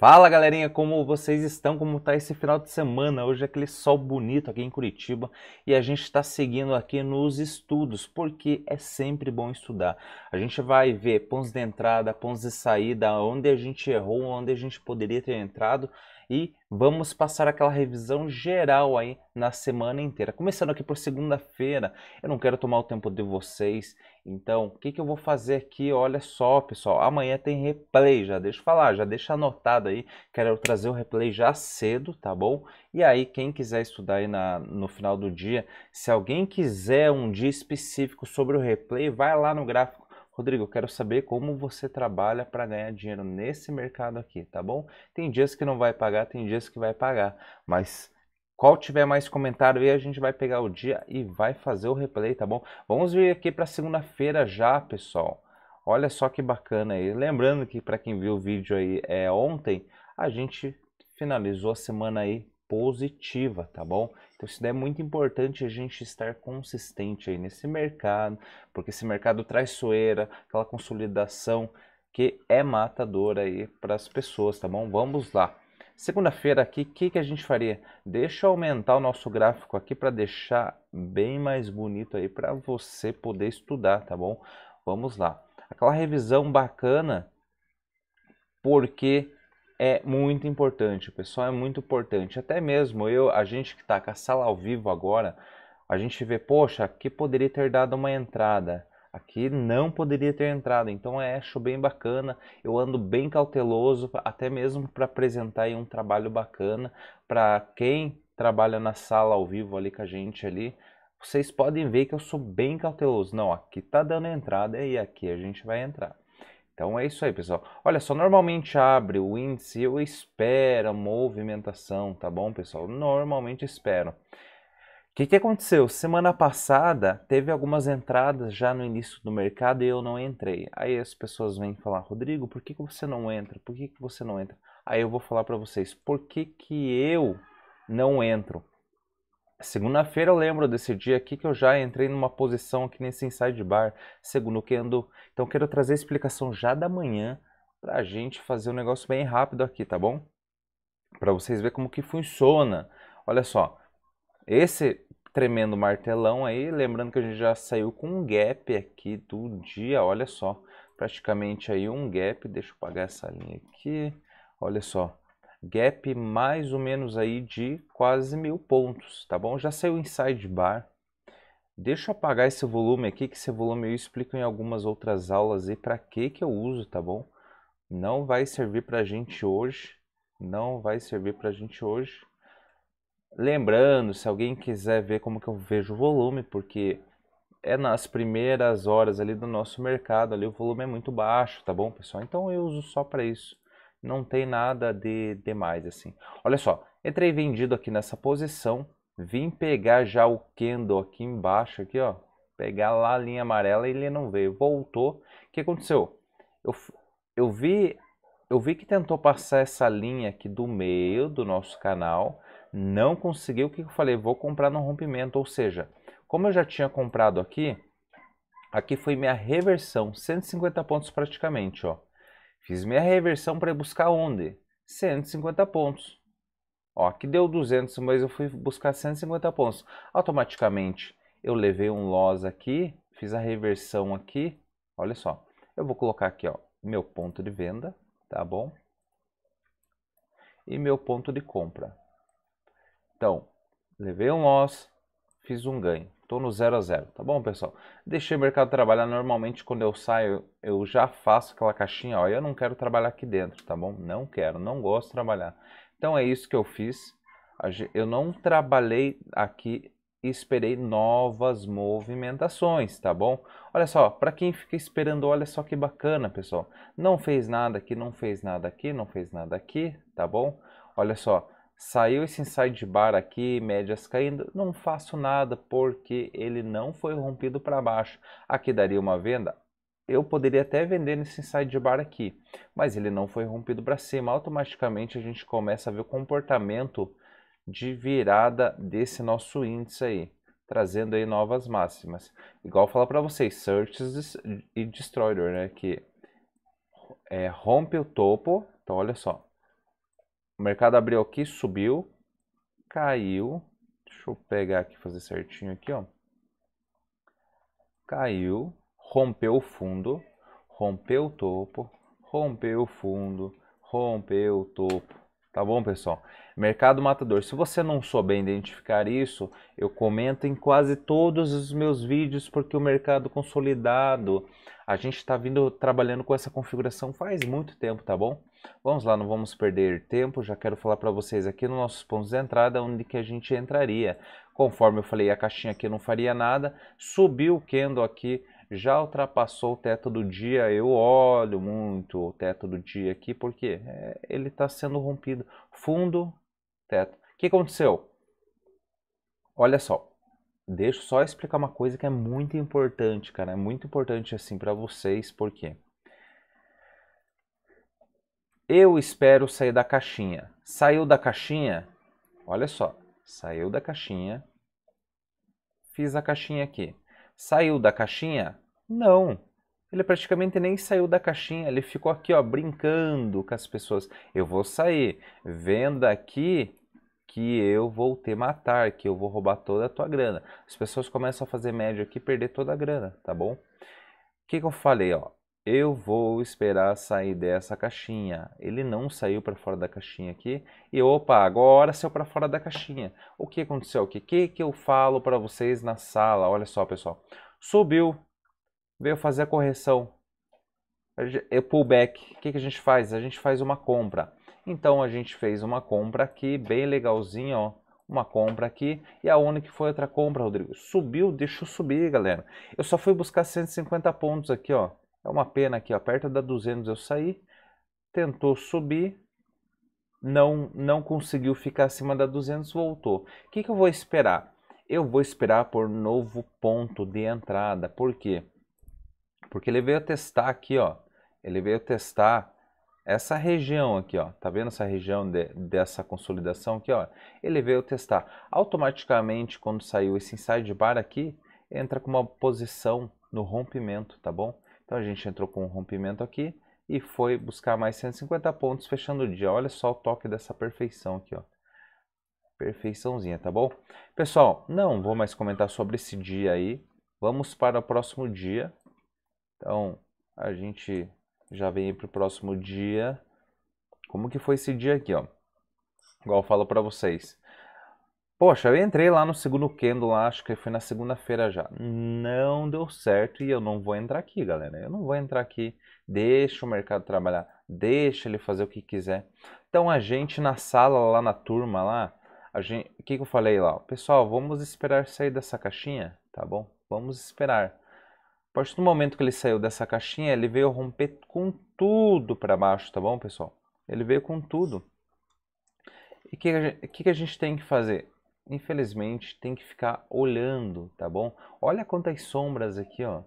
Fala galerinha, como vocês estão? Como está esse final de semana? Hoje é aquele sol bonito aqui em Curitiba e a gente está seguindo aqui nos estudos, porque é sempre bom estudar. A gente vai ver pontos de entrada, pontos de saída, onde a gente errou, onde a gente poderia ter entrado e vamos passar aquela revisão geral aí na semana inteira. Começando aqui por segunda-feira, eu não quero tomar o tempo de vocês, então o que, que eu vou fazer aqui? Olha só, pessoal, amanhã tem replay, já deixa eu falar, já deixa anotado aí, quero trazer o replay já cedo, tá bom? E aí, quem quiser estudar aí na, no final do dia, se alguém quiser um dia específico sobre o replay, vai lá no gráfico Rodrigo, eu quero saber como você trabalha para ganhar dinheiro nesse mercado aqui, tá bom? Tem dias que não vai pagar, tem dias que vai pagar, mas qual tiver mais comentário aí, a gente vai pegar o dia e vai fazer o replay, tá bom? Vamos vir aqui para segunda-feira já, pessoal. Olha só que bacana aí. Lembrando que para quem viu o vídeo aí é ontem, a gente finalizou a semana aí positiva, tá bom? Então isso é muito importante a gente estar consistente aí nesse mercado, porque esse mercado traiçoeira, aquela consolidação que é matadora aí para as pessoas, tá bom? Vamos lá. Segunda-feira aqui, o que, que a gente faria? Deixa eu aumentar o nosso gráfico aqui para deixar bem mais bonito aí para você poder estudar, tá bom? Vamos lá. Aquela revisão bacana, porque é muito importante, o pessoal é muito importante. Até mesmo eu, a gente que está com a sala ao vivo agora, a gente vê, poxa, aqui poderia ter dado uma entrada, aqui não poderia ter entrado. Então é, acho bem bacana, eu ando bem cauteloso, até mesmo para apresentar um trabalho bacana para quem trabalha na sala ao vivo ali com a gente ali. Vocês podem ver que eu sou bem cauteloso. Não, aqui tá dando entrada e aqui a gente vai entrar. Então é isso aí, pessoal. Olha só, normalmente abre o índice, eu espero movimentação, tá bom, pessoal? Normalmente espero. O que, que aconteceu? Semana passada teve algumas entradas já no início do mercado e eu não entrei. Aí as pessoas vêm falar, Rodrigo, por que, que você não entra? Por que, que você não entra? Aí eu vou falar para vocês por que, que eu não entro. Segunda-feira eu lembro desse dia aqui que eu já entrei numa posição aqui nesse inside bar, segundo o Kendo. Então quero trazer a explicação já da manhã para a gente fazer um negócio bem rápido aqui, tá bom? Para vocês verem como que funciona. Olha só, esse tremendo martelão aí, lembrando que a gente já saiu com um gap aqui do dia, olha só. Praticamente aí um gap, deixa eu pagar essa linha aqui, olha só gap mais ou menos aí de quase mil pontos, tá bom? Já saiu inside bar. Deixa eu apagar esse volume aqui, que esse volume eu explico em algumas outras aulas e para que que eu uso, tá bom? Não vai servir para a gente hoje, não vai servir para a gente hoje. Lembrando, se alguém quiser ver como que eu vejo o volume, porque é nas primeiras horas ali do nosso mercado, ali o volume é muito baixo, tá bom, pessoal? Então eu uso só para isso não tem nada de demais assim. Olha só, entrei vendido aqui nessa posição, vim pegar já o candle aqui embaixo aqui, ó, pegar lá a linha amarela e ele não veio, voltou. O que aconteceu? Eu, eu vi eu vi que tentou passar essa linha aqui do meio do nosso canal, não conseguiu. O que eu falei? Vou comprar no rompimento, ou seja, como eu já tinha comprado aqui, aqui foi minha reversão, 150 pontos praticamente, ó. Fiz minha reversão para buscar onde? 150 pontos. Ó, que deu 200, mas eu fui buscar 150 pontos. Automaticamente eu levei um loss aqui, fiz a reversão aqui. Olha só, eu vou colocar aqui, ó, meu ponto de venda, tá bom? E meu ponto de compra. Então, levei um loss, fiz um ganho. Estou no 0 a 0, tá bom, pessoal? Deixei o mercado trabalhar normalmente quando eu saio, eu já faço aquela caixinha, ó, eu não quero trabalhar aqui dentro, tá bom? Não quero, não gosto de trabalhar. Então é isso que eu fiz. Eu não trabalhei aqui e esperei novas movimentações, tá bom? Olha só, para quem fica esperando, olha só que bacana, pessoal. Não fez nada aqui, não fez nada aqui, não fez nada aqui, tá bom? Olha só, Saiu esse inside bar aqui, médias caindo, não faço nada porque ele não foi rompido para baixo. Aqui daria uma venda? Eu poderia até vender nesse inside bar aqui, mas ele não foi rompido para cima. Automaticamente a gente começa a ver o comportamento de virada desse nosso índice aí, trazendo aí novas máximas. Igual eu para vocês, Searches e Destroyer, né, que é, rompe o topo, então olha só, o mercado abriu aqui, subiu, caiu. Deixa eu pegar aqui, fazer certinho aqui, ó. Caiu, rompeu o fundo, rompeu o topo, rompeu o fundo, rompeu o topo Tá bom, pessoal? Mercado matador. Se você não souber identificar isso, eu comento em quase todos os meus vídeos, porque o mercado consolidado, a gente está vindo trabalhando com essa configuração faz muito tempo, tá bom? Vamos lá, não vamos perder tempo. Já quero falar para vocês aqui nos nossos pontos de entrada onde que a gente entraria. Conforme eu falei, a caixinha aqui não faria nada. Subiu o candle aqui já ultrapassou o teto do dia, eu olho muito o teto do dia aqui, porque é, ele está sendo rompido. Fundo, teto. O que aconteceu? Olha só, deixa eu só explicar uma coisa que é muito importante, cara. É muito importante assim para vocês, porque eu espero sair da caixinha. Saiu da caixinha? Olha só, saiu da caixinha. Fiz a caixinha aqui. Saiu da caixinha? Não. Ele praticamente nem saiu da caixinha, ele ficou aqui, ó, brincando com as pessoas. Eu vou sair, venda aqui que eu vou te matar, que eu vou roubar toda a tua grana. As pessoas começam a fazer média aqui e perder toda a grana, tá bom? O que, que eu falei, ó? eu vou esperar sair dessa caixinha. Ele não saiu para fora da caixinha aqui e opa, agora saiu para fora da caixinha. O que aconteceu? O que, que, que eu falo para vocês na sala? Olha só, pessoal. Subiu, veio fazer a correção, é pullback. O que, que a gente faz? A gente faz uma compra. Então a gente fez uma compra aqui, bem legalzinho, ó uma compra aqui e a única que foi outra compra, Rodrigo. Subiu, deixou subir, galera. Eu só fui buscar 150 pontos aqui, ó. É uma pena aqui, ó, perto da 200 eu saí, tentou subir, não, não conseguiu ficar acima da 200, voltou. O que, que eu vou esperar? Eu vou esperar por novo ponto de entrada. Por quê? Porque ele veio testar aqui, ó. Ele veio testar essa região aqui, ó, tá vendo essa região de, dessa consolidação aqui, ó? Ele veio testar. Automaticamente, quando saiu esse inside bar aqui, entra com uma posição no rompimento, tá bom? Então a gente entrou com um rompimento aqui e foi buscar mais 150 pontos fechando o dia. Olha só o toque dessa perfeição aqui, ó. Perfeiçãozinha, tá bom? Pessoal, não vou mais comentar sobre esse dia aí. Vamos para o próximo dia. Então, a gente já vem para o próximo dia. Como que foi esse dia aqui, ó? Igual eu falo para vocês. Poxa, eu entrei lá no segundo Kendo, lá, acho que foi na segunda-feira já. Não deu certo e eu não vou entrar aqui, galera. Eu não vou entrar aqui. Deixa o mercado trabalhar, deixa ele fazer o que quiser. Então a gente na sala, lá na turma, lá, a gente, o que, que eu falei lá? Pessoal, vamos esperar sair dessa caixinha, tá bom? Vamos esperar. A partir do momento que ele saiu dessa caixinha, ele veio romper com tudo para baixo, tá bom, pessoal? Ele veio com tudo. E o que, que, que a gente tem que fazer? infelizmente, tem que ficar olhando, tá bom? Olha quantas sombras aqui, ó.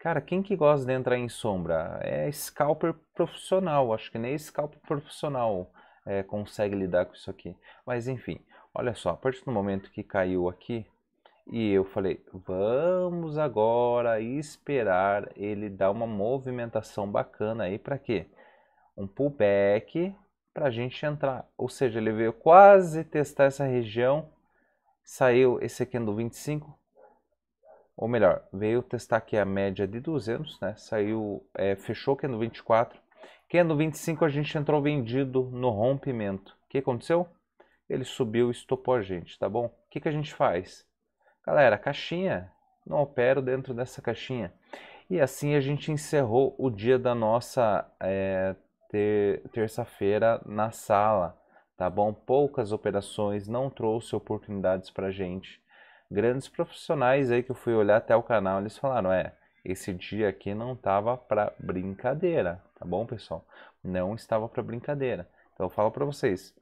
Cara, quem que gosta de entrar em sombra? É scalper profissional, acho que nem scalper profissional é, consegue lidar com isso aqui. Mas enfim, olha só, a partir do momento que caiu aqui, e eu falei, vamos agora esperar ele dar uma movimentação bacana aí para quê? Um pullback para a gente entrar. Ou seja, ele veio quase testar essa região Saiu esse aqui no 25, ou melhor, veio testar aqui a média de 200, né? Saiu, é, fechou que é no 24, que é no 25 a gente entrou vendido no rompimento. O que aconteceu? Ele subiu e estopou a gente, tá bom? O que, que a gente faz? Galera, caixinha, não opero dentro dessa caixinha. E assim a gente encerrou o dia da nossa é, ter, terça-feira na sala tá bom? Poucas operações, não trouxe oportunidades para gente. Grandes profissionais aí que eu fui olhar até o canal, eles falaram, é, esse dia aqui não tava para brincadeira, tá bom, pessoal? Não estava para brincadeira. Então eu falo para vocês,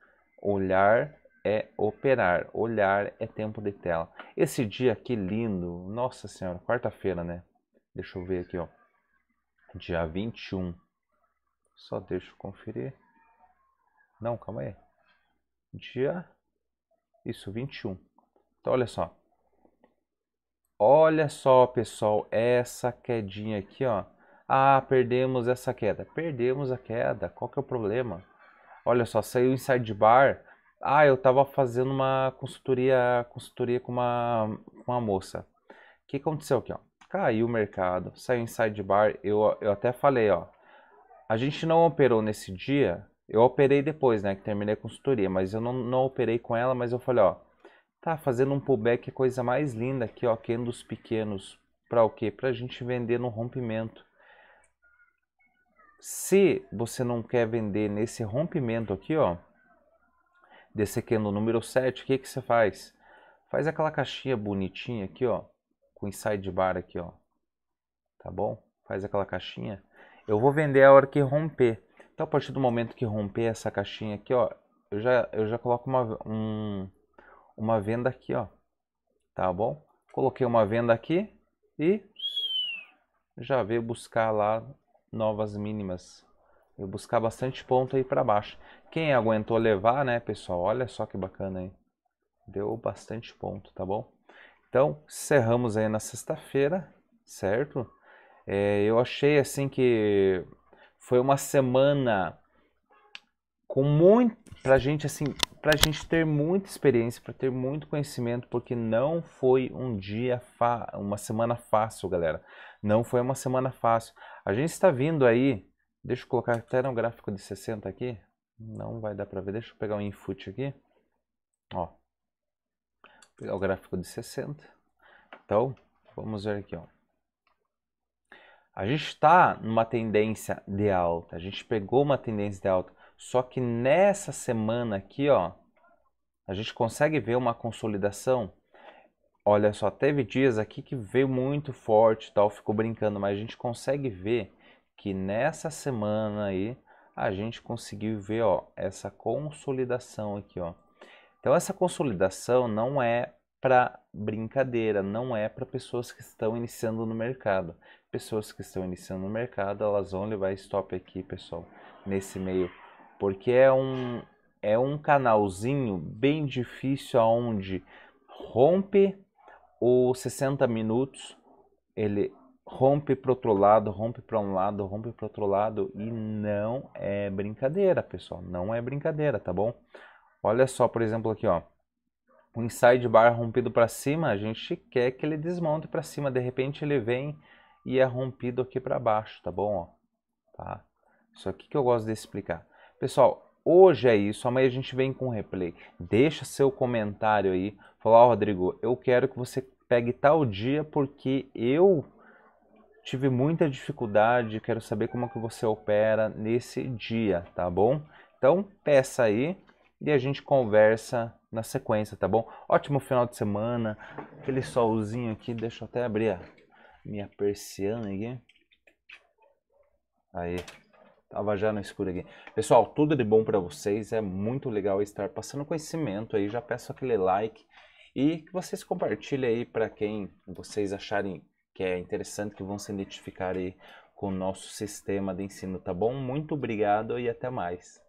olhar é operar, olhar é tempo de tela. Esse dia aqui lindo, nossa senhora, quarta-feira, né? Deixa eu ver aqui, ó. Dia 21. Só deixa eu conferir. Não, calma aí dia isso 21. Então olha só. Olha só, pessoal, essa quedinha aqui, ó. Ah, perdemos essa queda. Perdemos a queda. Qual que é o problema? Olha só, saiu inside bar. Ah, eu tava fazendo uma consultoria, consultoria com uma, uma moça. O que aconteceu aqui, ó? Caiu o mercado, saiu inside bar. Eu, eu até falei, ó. A gente não operou nesse dia eu operei depois, né? Que terminei a consultoria, mas eu não, não operei com ela, mas eu falei, ó, tá fazendo um pullback, é coisa mais linda aqui, ó, quem é dos pequenos, para o quê? Para a gente vender no rompimento. Se você não quer vender nesse rompimento aqui, ó, desse aqui é no número 7, o que, que você faz? Faz aquela caixinha bonitinha aqui, ó, com inside bar aqui, ó. Tá bom? Faz aquela caixinha. Eu vou vender a hora que romper. Então a partir do momento que romper essa caixinha aqui, ó, eu já, eu já coloco uma, um, uma venda aqui, ó. Tá bom? Coloquei uma venda aqui e já veio buscar lá novas mínimas. Eu buscar bastante ponto aí para baixo. Quem aguentou levar, né, pessoal? Olha só que bacana aí. Deu bastante ponto, tá bom? Então, cerramos aí na sexta-feira, certo? É, eu achei assim que foi uma semana com muito pra gente assim, pra gente ter muita experiência, para ter muito conhecimento, porque não foi um dia fa... uma semana fácil, galera. Não foi uma semana fácil. A gente está vindo aí, deixa eu colocar até no gráfico de 60 aqui. Não vai dar para ver, deixa eu pegar um input aqui. Ó. Vou pegar o gráfico de 60. Então, vamos ver aqui, ó. A gente está numa tendência de alta, a gente pegou uma tendência de alta, só que nessa semana aqui, ó, a gente consegue ver uma consolidação. Olha só, teve dias aqui que veio muito forte, tal, ficou brincando, mas a gente consegue ver que nessa semana aí a gente conseguiu ver, ó, essa consolidação aqui, ó. Então essa consolidação não é para brincadeira, não é para pessoas que estão iniciando no mercado pessoas que estão iniciando no mercado, elas vão levar stop aqui, pessoal, nesse meio, porque é um é um canalzinho bem difícil aonde rompe os 60 minutos, ele rompe para outro lado, rompe para um lado, rompe para outro lado e não é brincadeira, pessoal, não é brincadeira, tá bom? Olha só, por exemplo, aqui, ó. O inside bar rompido para cima, a gente quer que ele desmonte para cima, de repente ele vem e é rompido aqui para baixo, tá bom? Ó, tá? Isso aqui que eu gosto de explicar. Pessoal, hoje é isso, amanhã a gente vem com replay. Deixa seu comentário aí, fala, oh, Rodrigo, eu quero que você pegue tal dia porque eu tive muita dificuldade, quero saber como é que você opera nesse dia, tá bom? Então, peça aí e a gente conversa na sequência, tá bom? Ótimo final de semana, aquele solzinho aqui, deixa eu até abrir a minha persiana aqui. Aí, tava já no escuro aqui. Pessoal, tudo de bom para vocês. É muito legal estar passando conhecimento aí. Já peço aquele like e que vocês compartilhem aí para quem vocês acharem que é interessante, que vão se identificar aí com o nosso sistema de ensino, tá bom? Muito obrigado e até mais.